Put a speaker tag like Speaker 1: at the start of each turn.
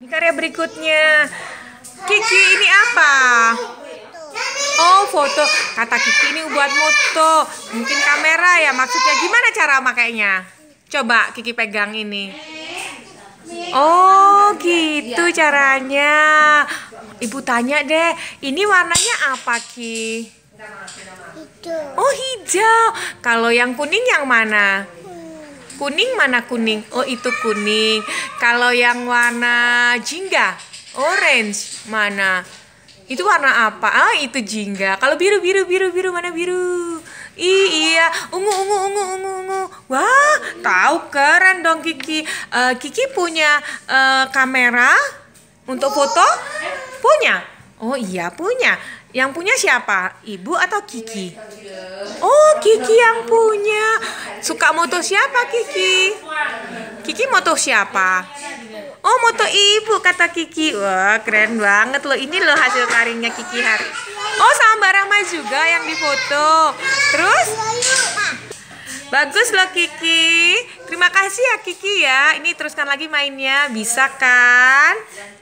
Speaker 1: Ini karya berikutnya. Kiki ini apa? Oh foto. Kata Kiki ini buat foto. Mungkin kamera ya maksudnya. Gimana cara makainya? Coba Kiki pegang ini. Oh gitu caranya. Ibu tanya deh. Ini warnanya apa Ki? Oh hijau. Kalau yang kuning yang mana? kuning mana kuning oh itu kuning kalau yang warna jingga orange mana itu warna apa ah itu jingga kalau biru biru biru biru mana biru I, iya ungu ungu ungu ungu ungu wah tahu keren dong Kiki uh, Kiki punya uh, kamera untuk foto punya oh iya punya yang punya siapa? Ibu atau Kiki? Oh, Kiki yang punya. Suka moto siapa Kiki? Kiki moto siapa? Oh moto ibu kata Kiki Wah keren banget loh Ini loh hasil karinya Kiki hari Oh sama Mbak Rama juga yang difoto Terus? Bagus loh Kiki Terima kasih ya Kiki ya Ini teruskan lagi mainnya Bisa kan?